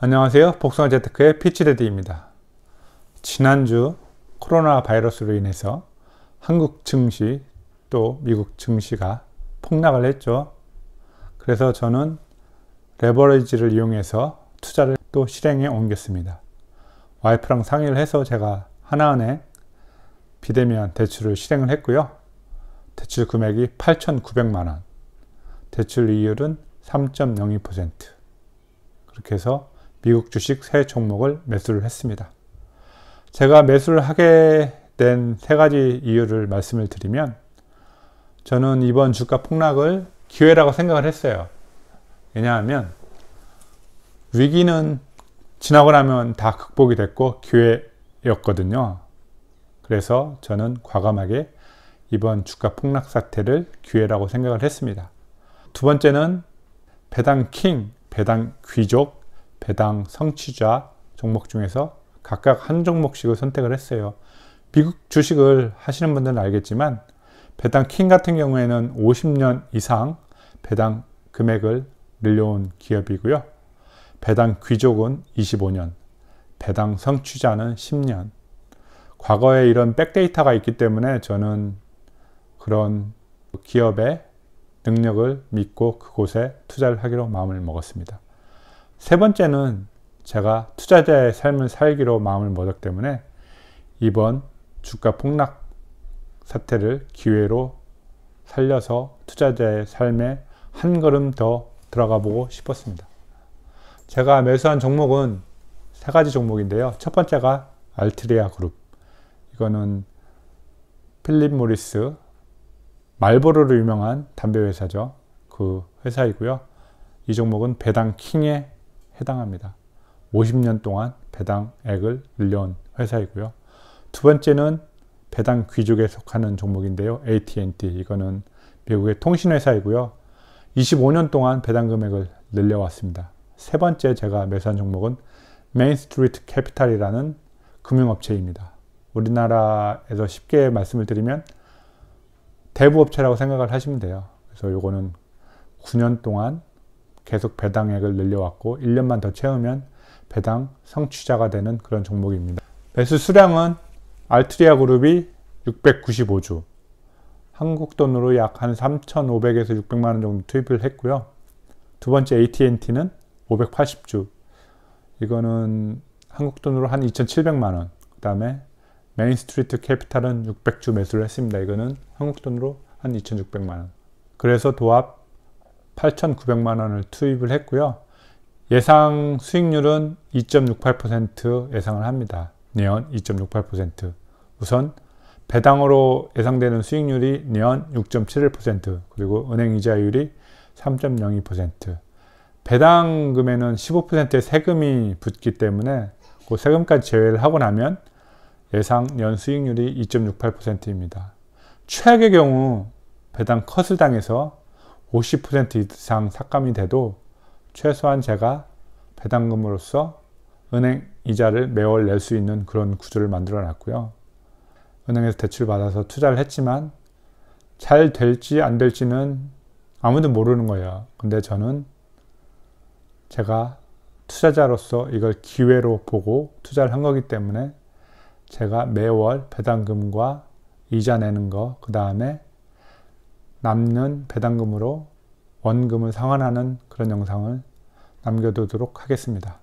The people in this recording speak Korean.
안녕하세요. 복숭아 재테크의 피치레디입니다. 지난주 코로나 바이러스로 인해서 한국 증시 또 미국 증시가 폭락을 했죠. 그래서 저는 레버리지를 이용해서 투자를 또 실행에 옮겼습니다. 와이프랑 상의를 해서 제가 하나은행 비대면 대출을 실행을 했고요. 대출 금액이 8,900만 원. 대출 이율은 3.02%. 그렇게 해서 미국 주식 세 종목을 매수를 했습니다. 제가 매수를 하게 된 세 가지 이유를 말씀을 드리면 저는 이번 주가 폭락을 기회라고 생각을 했어요. 왜냐하면 위기는 지나고 나면 다 극복이 됐고 기회였거든요. 그래서 저는 과감하게 이번 주가 폭락 사태를 기회라고 생각을 했습니다. 두 번째는 배당 킹, 배당 귀족, 배당 성취자 종목 중에서 각각 한 종목씩을 선택을 했어요. 미국 주식을 하시는 분들은 알겠지만 배당 킹 같은 경우에는 50년 이상 배당 금액을 늘려온 기업이고요. 배당 귀족은 25년, 배당 성취자는 10년. 과거에 이런 백데이터가 있기 때문에 저는 그런 기업의 능력을 믿고 그곳에 투자를 하기로 마음을 먹었습니다. 세 번째는 제가 투자자의 삶을 살기로 마음을 먹었기 때문에 이번 주가 폭락 사태를 기회로 살려서 투자자의 삶에 한 걸음 더 들어가 보고 싶었습니다. 제가 매수한 종목은 세 가지 종목인데요. 첫 번째가 알트리아 그룹. 이거는 필립 모리스 말보로로 유명한 담배 회사죠. 그 회사이고요. 이 종목은 배당 킹의 해당합니다. 50년 동안 배당액을 늘려온 회사이고요. 두 번째는 배당 귀족에 속하는 종목인데요. AT&T 이거는 미국의 통신회사이고요. 25년 동안 배당 금액을 늘려왔습니다. 세 번째 제가 매수한 종목은 메인스트리트 캐피탈이라는 금융업체입니다. 우리나라에서 쉽게 말씀을 드리면 대부업체라고 생각을 하시면 돼요. 그래서 이거는 9년 동안 계속 배당액을 늘려왔고 1년만 더 채우면 배당 성취자가 되는 그런 종목입니다. 매수 수량은 알트리아 그룹이 695주 한국 돈으로 약 한 3,500에서 600만 원 정도 투입을 했고요. 두 번째 AT&T는 580주 이거는 한국 돈으로 한 2,700만 원. 그다음에 메인스트리트 캐피탈은 600주 매수를 했습니다. 이거는 한국 돈으로 한 2,600만 원. 그래서 도합 8,900만 원을 투입을 했고요. 예상 수익률은 2.68% 예상을 합니다. 내연 2.68% 우선 배당으로 예상되는 수익률이 내연 6.71% 그리고 은행 이자율이 3.02% 배당금에는 15%의 세금이 붙기 때문에 그 세금까지 제외를 하고 나면 예상 연 수익률이 2.68%입니다. 최악의 경우 배당 컷을 당해서 50% 이상 삭감이 돼도 최소한 제가 배당금으로서 은행 이자를 매월 낼 수 있는 그런 구조를 만들어 놨고요. 은행에서 대출 받아서 투자를 했지만 잘 될지 안 될지는 아무도 모르는 거예요. 근데 저는 제가 투자자로서 이걸 기회로 보고 투자를 한 거기 때문에 제가 매월 배당금과 이자 내는 거, 그 다음에 남는 배당금으로 원금을 상환하는 그런 영상을 남겨두도록 하겠습니다.